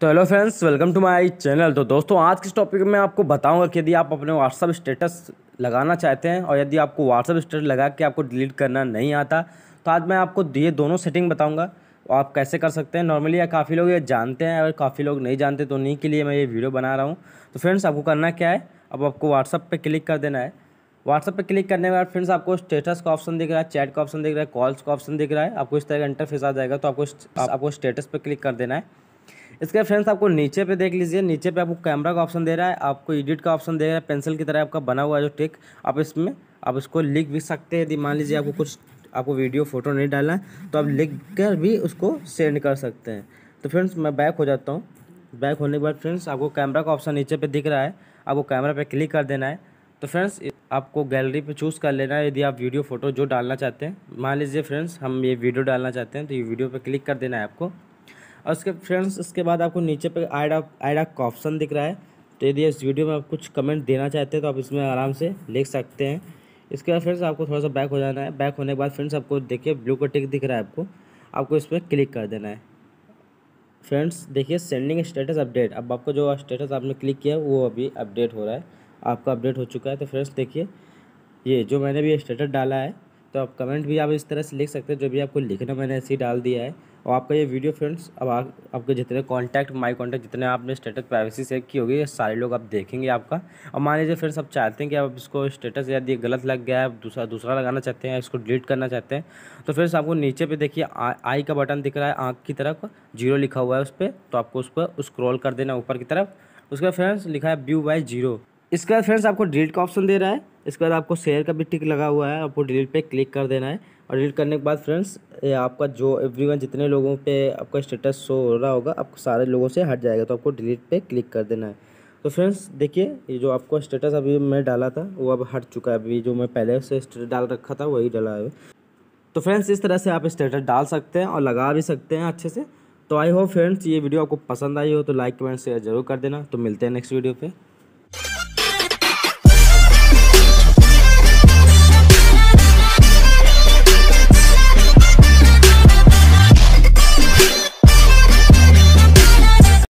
तो hello friends welcome to my channel तो दोस्तों आज के टॉपिक में आपको बताऊंगा कि यदि आप अपने व्हाट्सअप स्टेटस लगाना चाहते हैं और यदि आपको व्हाट्सअप स्टेटस लगा के आपको डिलीट करना नहीं आता तो आज मैं आपको ये दोनों सेटिंग बताऊंगा तो आप कैसे कर सकते हैं नॉर्मली या काफ़ी लोग ये जानते हैं अगर काफ़ी लोग नहीं जानते तो उन्हीं के लिए मैं ये वीडियो बना रहा हूँ तो फ्रेंड्स आपको करना क्या है अब आपको व्हाट्सअप पर क्लिक कर देना है व्हाट्सअप पर क्लिक करने के बाद फ्रेंड्स आपको स्टेटस का ऑप्शन दिख रहा है चैट का ऑप्शन दिख रहा है कॉल्स का ऑप्शन दिख रहा है आपको इस तरह का इंटरफेस आ जाएगा तो आपको आपको स्टेटस पर क्लिक कर देना है इसके फ्रेंड्स आपको नीचे पे देख लीजिए नीचे पे आपको कैमरा का ऑप्शन दे रहा है आपको एडिट का ऑप्शन दे रहा है पेंसिल की तरह आपका बना हुआ है जो टिक आप इसमें आप इसको लिख भी सकते हैं यदि मान लीजिए आपको कुछ आपको वीडियो फोटो नहीं डालना है तो आप लिख कर भी उसको सेंड कर सकते हैं तो फ्रेंड्स मैं बैक हो जाता हूँ बैक होने के बाद फ्रेंड्स आपको कैमरा का ऑप्शन नीचे पर दिख रहा है आपको कैमरा पर क्लिक कर देना है तो फ्रेंड्स आपको गैलरी पे चूज़ कर लेना है यदि आप वीडियो फोटो जो डालना चाहते हैं मान लीजिए फ्रेंड्स हम ये वीडियो डालना चाहते हैं तो ये वीडियो पे क्लिक कर देना है आपको और इसके फ्रेंड्स इसके बाद आपको नीचे पे आइडा आइडा का ऑप्शन दिख रहा है तो यदि इस वीडियो में आप कुछ कमेंट देना चाहते हैं तो आप इसमें आराम से लिख सकते हैं इसके बाद फ्रेंड्स आपको थोड़ा सा बैक हो जाना है बैक होने के बाद फ्रेंड्स आपको देखिए ब्लू का टिक दिख रहा है आपको आपको इस पर क्लिक कर देना है फ्रेंड्स देखिए सेंडिंग स्टेटस अपडेट अब आपका जो स्टेटस आपने क्लिक किया है वो अभी अपडेट हो रहा है आपका अपडेट हो चुका है तो फ्रेंड्स देखिए ये जो मैंने भी स्टेटस डाला है तो आप कमेंट भी आप इस तरह से लिख सकते हैं जो भी आपको लिखना मैंने ऐसे ही डाल दिया है और आपका ये वीडियो फ्रेंड्स अब आ, आपके जितने कॉन्टैक्ट माई कॉन्टैक्ट जितने आपने स्टेटस प्राइवेसी सेव की होगी ये सारे लोग आप देखेंगे आपका और मान लीजिए फ्रेंड्स आप चाहते हैं कि आप इसको स्टेटस यदि गलत लग गया है दूसरा दूसरा लगाना चाहते हैं इसको डिलीट करना चाहते हैं तो फ्रेंड्स आपको नीचे पे देखिए आई का बटन दिख रहा है आँख की तरफ जीरो लिखा हुआ है उस पर तो आपको उस पर स्क्रॉल कर देना ऊपर की तरफ उसका फ्रेंड्स लिखा है व्यू बाई जीरो इसके बाद फ्रेंड्स आपको डिलीट का ऑप्शन दे रहा है इसके बाद आपको शेयर का भी टिक लगा हुआ है आपको डिलीट पे क्लिक कर देना है और डिलीट करने के बाद फ्रेंड्स ये आपका जो एवरीवन जितने लोगों पे आपका स्टेटस शो हो रहा होगा आपको सारे लोगों से हट जाएगा तो आपको डिलीट पे क्लिक कर देना है तो फ्रेंड्स देखिए ये जो आपका स्टेटस अभी मैं डाला था वो अब हट चुका है अभी जो मैं पहले से स्टेटस डाल रखा था वही डाला है तो फ्रेंड्स इस तरह से आप स्टेटस डाल सकते हैं और लगा भी सकते हैं अच्छे से तो आई होप फ्रेंड्स ये वीडियो आपको पसंद आई हो तो लाइक कमेंट शेयर जरूर कर देना तो मिलते हैं नेक्स्ट वीडियो पर